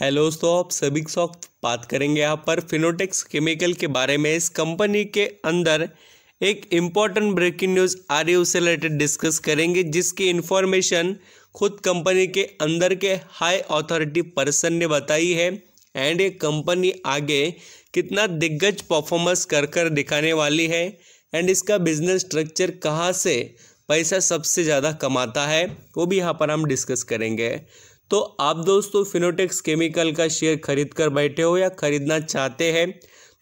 Hello दोस्तों आप सभी सॉक्त बात करेंगे यहाँ पर फिनोटेक्स केमिकल के बारे में इस कंपनी के अंदर एक इम्पॉर्टेंट ब्रेकिंग न्यूज़ आ रही है उससे रिलेटेड डिस्कस करेंगे जिसकी इन्फॉर्मेशन खुद कंपनी के अंदर के हाई अथॉरिटी पर्सन ने बताई है एंड ये कंपनी आगे कितना दिग्गज परफॉर्मेंस कर कर दिखाने वाली है एंड इसका बिजनेस स्ट्रक्चर कहाँ से पैसा सबसे ज़्यादा कमाता है वो भी यहाँ पर हम डिस्कस करेंगे तो आप दोस्तों फिनोटेक्स केमिकल का शेयर खरीद कर बैठे हो या खरीदना चाहते हैं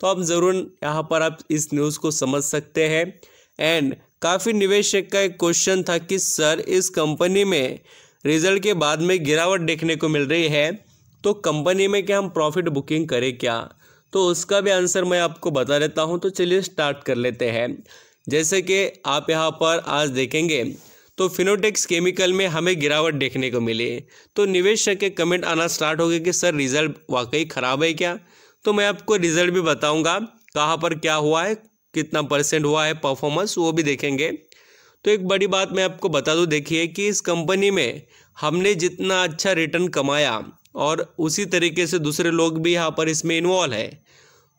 तो आप ज़रूर यहाँ पर आप इस न्यूज़ को समझ सकते हैं एंड काफ़ी निवेशक का एक क्वेश्चन था कि सर इस कंपनी में रिजल्ट के बाद में गिरावट देखने को मिल रही है तो कंपनी में क्या हम प्रॉफिट बुकिंग करें क्या तो उसका भी आंसर मैं आपको बता देता हूँ तो चलिए स्टार्ट कर लेते हैं जैसे कि आप यहाँ पर आज देखेंगे तो फिनोटेक्स केमिकल में हमें गिरावट देखने को मिली तो निवेशक के कमेंट आना स्टार्ट हो गए कि सर रिज़ल्ट वाकई ख़राब है क्या तो मैं आपको रिज़ल्ट भी बताऊंगा कहाँ पर क्या हुआ है कितना परसेंट हुआ है परफॉर्मेंस वो भी देखेंगे तो एक बड़ी बात मैं आपको बता दूँ देखिए कि इस कंपनी में हमने जितना अच्छा रिटर्न कमाया और उसी तरीके से दूसरे लोग भी यहाँ पर इसमें इन्वॉल्व है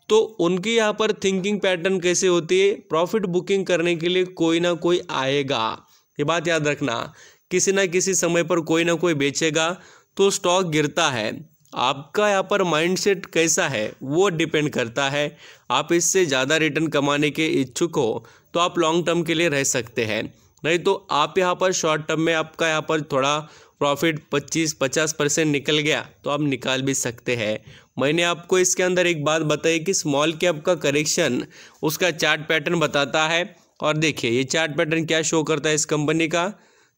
तो उनकी यहाँ पर थिंकिंग पैटर्न कैसे होती है प्रॉफिट बुकिंग करने के लिए कोई ना कोई आएगा ये बात याद रखना किसी ना किसी समय पर कोई ना कोई बेचेगा तो स्टॉक गिरता है आपका यहाँ पर माइंडसेट कैसा है वो डिपेंड करता है आप इससे ज़्यादा रिटर्न कमाने के इच्छुक हो तो आप लॉन्ग टर्म के लिए रह सकते हैं नहीं तो आप यहाँ पर शॉर्ट टर्म में आपका यहाँ पर थोड़ा प्रॉफिट 25 50 परसेंट निकल गया तो आप निकाल भी सकते हैं मैंने आपको इसके अंदर एक बात बताई कि स्मॉल कैप का करेक्शन उसका चार्ट पैटर्न बताता है और देखिए ये चार्ट पैटर्न क्या शो करता है इस कंपनी का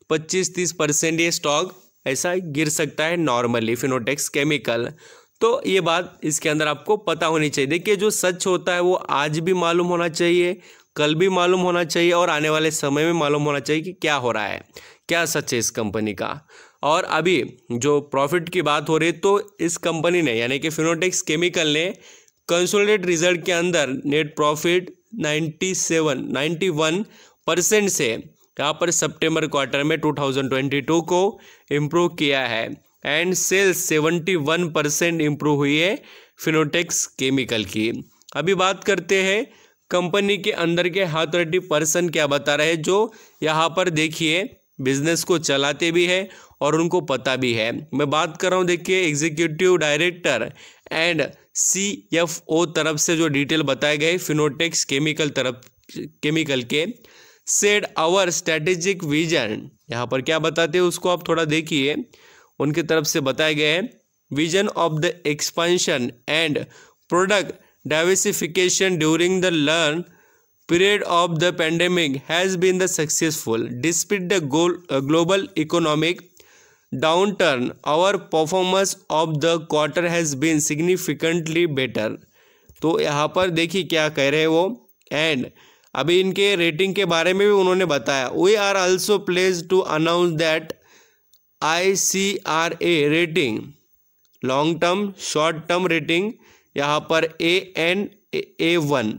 पच्चीस तीस परसेंट ये स्टॉक ऐसा गिर सकता है नॉर्मली फिनोटेक्स केमिकल तो ये बात इसके अंदर आपको पता होनी चाहिए देखिए जो सच होता है वो आज भी मालूम होना चाहिए कल भी मालूम होना चाहिए और आने वाले समय में मालूम होना चाहिए कि क्या हो रहा है क्या सच है इस कंपनी का और अभी जो प्रॉफिट की बात हो रही है तो इस कंपनी ने यानी कि फिनोटेक्स केमिकल ने कंसोलिडेट रिजल्ट के अंदर नेट प्रॉफिट 97 91 परसेंट से यहाँ पर सितंबर क्वार्टर में 2022 को इम्प्रूव किया है एंड सेल्स 71 परसेंट इम्प्रूव हुई है फिनोटेक्स केमिकल की अभी बात करते हैं कंपनी के अंदर के हाथोरेटी पर्सन क्या बता रहे हैं जो यहाँ पर देखिए बिजनेस को चलाते भी है और उनको पता भी है मैं बात कर रहा हूँ देखिए executive director and C F O तरफ से जो डिटेल बताए गए फिनोटेक्स केमिकल तरफ केमिकल के सेड आवर स्ट्रेटेजिक विजन यहाँ पर क्या बताते हैं उसको आप थोड़ा देखिए उनके तरफ से बताए गए हैं vision of the expansion and product diversification during the learn period of the pandemic has been the successful despite the goal, uh, downturn, our performance of the quarter has been significantly better. तो यहाँ पर देखिए क्या कह रहे हैं वो and अभी इनके रेटिंग के बारे में भी उन्होंने बताया we are also pleased to announce that I C R A rating long term short term rating यहाँ पर ए एन ए वन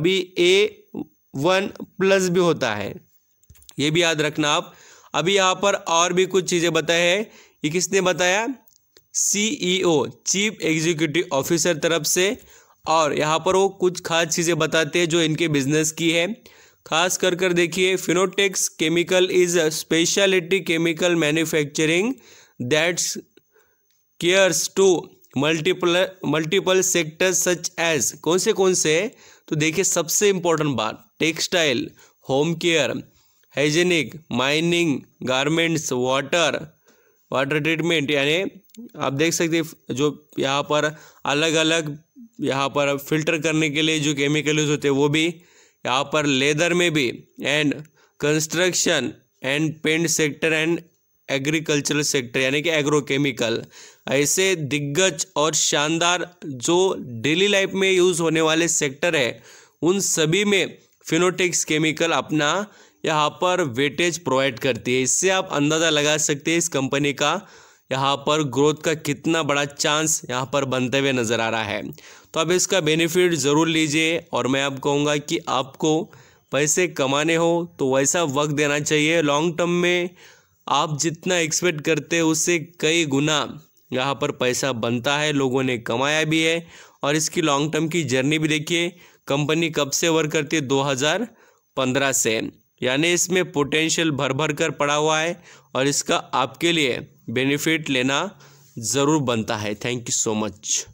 अभी ए वन प्लस भी होता है ये भी याद रखना आप अभी यहाँ पर और भी कुछ चीज़ें बताए हैं ये किसने बताया सीईओ चीफ एग्जीक्यूटिव ऑफिसर तरफ से और यहाँ पर वो कुछ खास चीज़ें बताते हैं जो इनके बिजनेस की है खास कर कर देखिए Fineotex chemical is speciality chemical manufacturing that's cares to multiple multiple sector such as कौन से कौन से तो देखिए सबसे इम्पोर्टेंट बात textile home care hygienic mining garments water water treatment यानी आप देख सकते जो यहाँ पर अलग अलग यहाँ पर फिल्टर करने के लिए जो केमिकल यूज़ होते हैं वो भी यहाँ पर लेदर में भी and construction and paint sector and agricultural sector यानी कि एग्रोकेमिकल ऐसे दिग्गज और शानदार जो डेली लाइफ में यूज़ होने वाले सेक्टर है उन सभी में फिनोटिक्स केमिकल अपना यहाँ पर वेटेज प्रोवाइड करती है इससे आप अंदाज़ा लगा सकते हैं इस कंपनी का यहाँ पर ग्रोथ का कितना बड़ा चांस यहाँ पर बनते हुए नज़र आ रहा है तो आप इसका बेनिफिट ज़रूर लीजिए और मैं आप कहूँगा कि आपको पैसे कमाने हो तो वैसा वक्त देना चाहिए लॉन्ग टर्म में आप जितना एक्सपेक्ट करते हैं उससे कई गुना यहाँ पर पैसा बनता है लोगों ने कमाया भी है और इसकी लॉन्ग टर्म की जर्नी भी देखिए कंपनी कब से वर्क करती है दो से यानी इसमें पोटेंशियल भर भर कर पड़ा हुआ है और इसका आपके लिए बेनिफिट लेना ज़रूर बनता है थैंक यू सो मच